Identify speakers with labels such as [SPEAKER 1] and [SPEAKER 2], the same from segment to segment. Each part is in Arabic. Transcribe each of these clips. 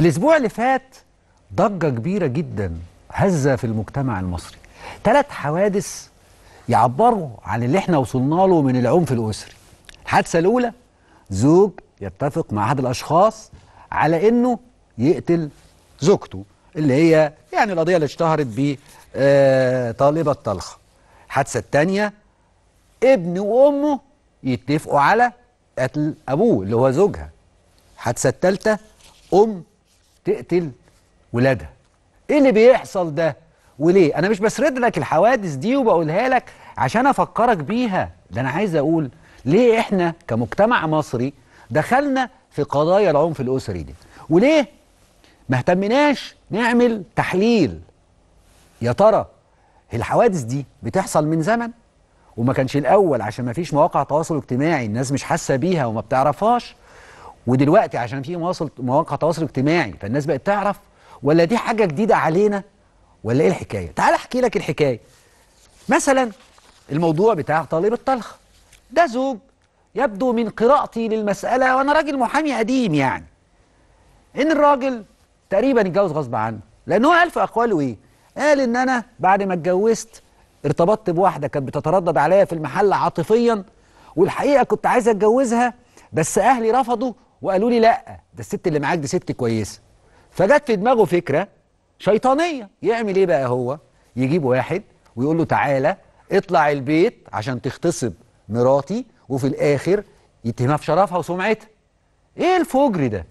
[SPEAKER 1] الأسبوع اللي فات ضجة كبيرة جدا هزة في المجتمع المصري ثلاث حوادث يعبروا عن اللي احنا وصلنا له من العنف الأسري الحادثة الأولى زوج يتفق مع أحد الأشخاص على إنه يقتل زوجته اللي هي يعني القضية اللي اشتهرت ب آه، طالبة طلخة الحادثة الثانية ابن وأمه يتفقوا على قتل أبوه اللي هو زوجها الحادثة الثالثة أم تقتل ولادها ايه اللي بيحصل ده وليه انا مش بسرد لك الحوادث دي وبقولها لك عشان افكرك بيها ده انا عايز اقول ليه احنا كمجتمع مصري دخلنا في قضايا العنف الاسري دي وليه ما اهتمناش نعمل تحليل يا ترى الحوادث دي بتحصل من زمن وما كانش الاول عشان ما فيش مواقع تواصل اجتماعي الناس مش حاسه بيها وما بتعرفهاش ودلوقتي عشان في مواصل مواقع تواصل اجتماعي فالناس بقت تعرف ولا دي حاجه جديده علينا ولا ايه الحكايه تعال احكي لك الحكايه مثلا الموضوع بتاع طالب الطلخ ده زوج يبدو من قراءتي للمساله وانا راجل محامي قديم يعني ان الراجل تقريبا اتجوز غصب عنه لان هو قال في اقواله ايه قال ان انا بعد ما اتجوزت ارتبطت بواحده كانت بتتردد عليا في المحل عاطفيا والحقيقه كنت عايز اتجوزها بس اهلي رفضوا وقالوا لي لا ده الست اللي معاك دي ست كويسه فجت في دماغه فكره شيطانيه يعمل ايه بقى هو يجيب واحد ويقول له تعالى اطلع البيت عشان تغتصب مراتي وفي الاخر يتهمها في شرفها وسمعتها ايه الفجر ده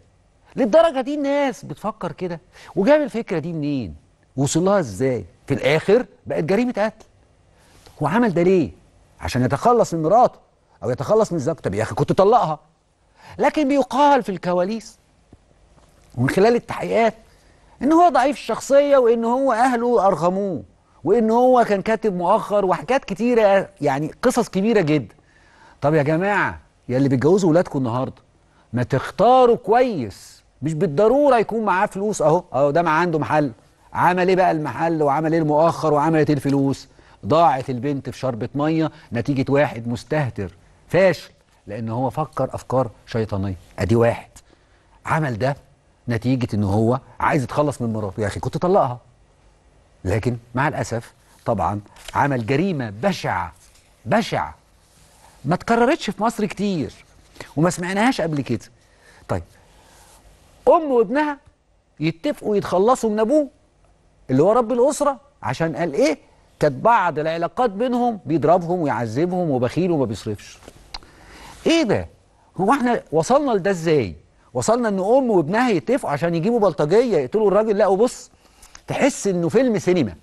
[SPEAKER 1] للدرجه دي الناس بتفكر كده وجاب الفكره دي منين وصلها ازاي في الاخر بقت جريمه قتل هو عمل ده ليه عشان يتخلص من مراته او يتخلص من زوجته طب يا اخي كنت طلقها لكن بيقال في الكواليس ومن خلال التحقيقات ان هو ضعيف الشخصيه وان هو اهله ارغموه وان هو كان كاتب مؤخر وحكايات كتيره يعني قصص كبيره جدا طب يا جماعه يا اللي بيتجوزوا ولادكم النهارده ما تختاروا كويس مش بالضروره يكون معاه فلوس اهو اهو ده ما عنده محل عمل ايه بقى المحل وعمل ايه المؤخر وعملت ايه الفلوس ضاعت البنت في شربة ميه نتيجه واحد مستهتر فاشل لان هو فكر افكار شيطانيه ادي واحد عمل ده نتيجه ان هو عايز يتخلص من مراته يا اخي كنت طلقها لكن مع الاسف طبعا عمل جريمه بشعه بشعه ما اتكررتش في مصر كتير وما سمعناهاش قبل كده طيب ام وابنها يتفقوا يتخلصوا من ابوه اللي هو رب الاسره عشان قال ايه كانت بعض العلاقات بينهم بيضربهم ويعذبهم وبخيل وما بيصرفش ايه ده هو احنا وصلنا لده ازاي وصلنا ان ام وابنها يتفقوا عشان يجيبوا بلطجيه يقتلوا الراجل لا وبص تحس انه فيلم سينما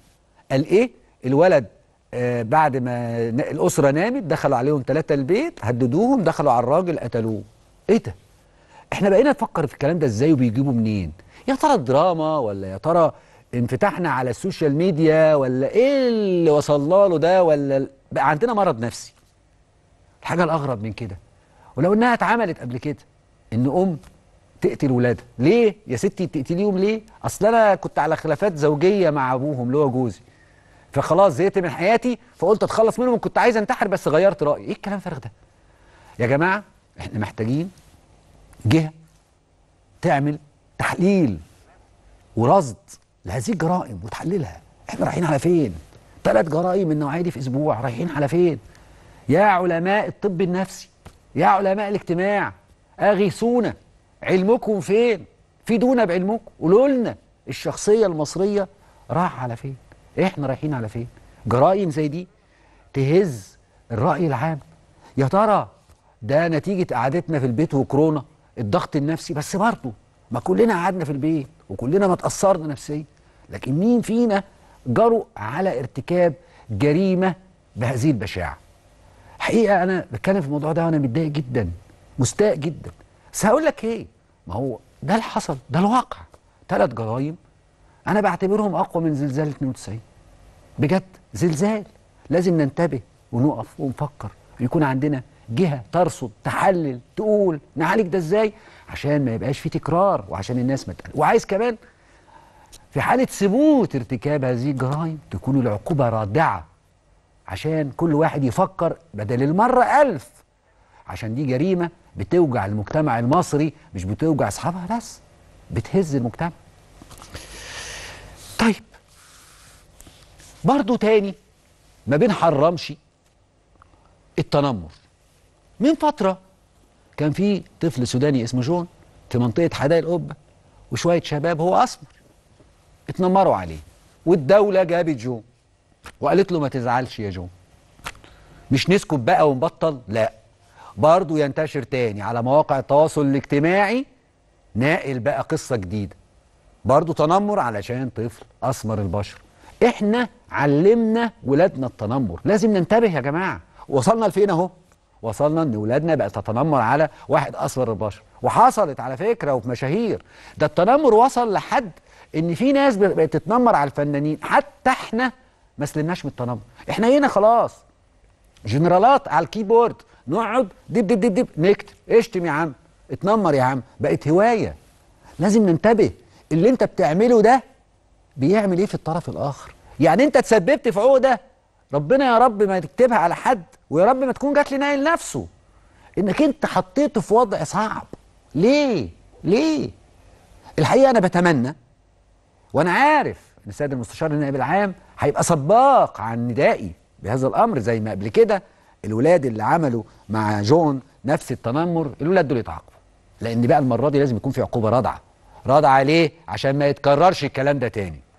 [SPEAKER 1] قال ايه الولد آه بعد ما الاسره نامت دخلوا عليهم ثلاثه البيت هددوهم دخلوا على الراجل قتلوه ايه ده احنا بقينا نفكر في الكلام ده ازاي وبيجيبوا منين يا ترى الدراما ولا يا ترى انفتاحنا على السوشيال ميديا ولا ايه اللي وصلنا له ده ولا بقى عندنا مرض نفسي الحاجه الاغرب من كده ولو انها اتعملت قبل كده ان ام تقتل ولادها ليه يا ستي تقتليهم ليه اصل انا كنت على خلافات زوجيه مع ابوهم اللي هو جوزي فخلاص زهقت من حياتي فقلت اتخلص منهم كنت عايز انتحر بس غيرت رايي ايه الكلام الفارغ ده يا جماعه احنا محتاجين جهه تعمل تحليل ورصد لهذه الجرائم وتحللها احنا رايحين على فين ثلاث جرائم من النوعيه دي في اسبوع رايحين على فين يا علماء الطب النفسي يا علماء الاجتماع اغيثونا علمكم فين فيدونا بعلمكم قولوا لنا الشخصيه المصريه راح على فين احنا رايحين على فين جرائم زي دي تهز الراي العام يا ترى ده نتيجه قعدتنا في البيت وكورونا الضغط النفسي بس برضه ما كلنا قعدنا في البيت وكلنا ما تاثرنا نفسيا لكن مين فينا جرؤ على ارتكاب جريمه بهذه البشاعه حقيقه انا بتكلم في الموضوع ده وانا متضايق جدا مستاء جدا بس هقول لك ايه ما هو ده اللي حصل ده الواقع ثلاث جرايم انا بعتبرهم اقوى من زلزال 92 بجد زلزال لازم ننتبه ونقف ونفكر يكون عندنا جهه ترصد تحلل تقول نعالج ده ازاي عشان ما يبقاش في تكرار وعشان الناس ما تقلق. وعايز كمان في حاله ثبوت ارتكاب هذه الجرائم تكون العقوبه رادعه عشان كل واحد يفكر بدل المرة ألف عشان دي جريمة بتوجع المجتمع المصري مش بتوجع أصحابها بس بتهز المجتمع طيب برضو تاني ما بنحرمش التنمر من فترة كان في طفل سوداني اسمه جون في منطقة حدائق القبة وشوية شباب هو أسمر اتنمروا عليه والدولة جابت جون وقالت له ما تزعلش يا جون مش نسكت بقى ونبطل لا برضه ينتشر تاني على مواقع التواصل الاجتماعي ناقل بقى قصة جديدة برضه تنمر علشان طفل أسمر البشر احنا علمنا ولادنا التنمر لازم ننتبه يا جماعة وصلنا لفين اهو وصلنا ان ولادنا بقت تتنمر على واحد اسمر البشر وحصلت على فكره وفي مشاهير ده التنمر وصل لحد ان في ناس بقت تتنمر على الفنانين حتى احنا ما سلمناش من التنمر احنا هنا خلاص جنرالات على الكيبورد نقعد دب دب دب دب نكتب اشتم يا عم اتنمر يا عم بقت هوايه لازم ننتبه اللي انت بتعمله ده بيعمل ايه في الطرف الاخر يعني انت تسببت في عقده ربنا يا رب ما تكتبها على حد ويا رب ما تكون جات لنايل نفسه انك انت حطيته في وضع صعب ليه ليه الحقيقه انا بتمنى وانا عارف ان السيد المستشار النائب العام هيبقى سباق عن ندائي بهذا الامر زي ما قبل كده الولاد اللي عملوا مع جون نفس التنمر الولاد دول يتعاقبوا لان بقى المره دي لازم يكون في عقوبه رادعه رادعه ليه عشان ما يتكررش الكلام ده تاني